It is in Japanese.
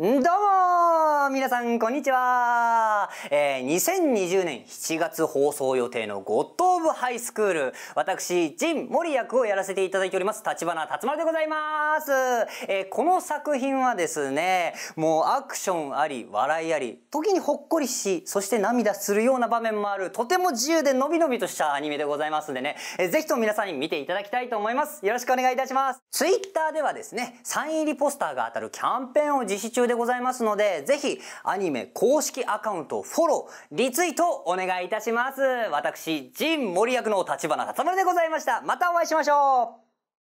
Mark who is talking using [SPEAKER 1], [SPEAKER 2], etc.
[SPEAKER 1] どうも皆さんこんにちは、えー、2020年7月放送予定のゴッドオブハイスクール。私、ジン・モリ役をやらせていただいております、立花達丸でございます。えー、この作品はですね、もうアクションあり、笑いあり、時にほっこりし、そして涙するような場面もある、とても自由でのびのびとしたアニメでございますんでね、えー、ぜひとも皆さんに見ていただきたいと思います。よろしくお願いいたします。Twitter ではですね、サイン入りポスターが当たるキャンペーンを実施中でございますので、ぜひアニメ公式アカウントをフォロー、リツイートお願いいたします。私、ジン森役の立花辰丸でございました。またお会いしましょう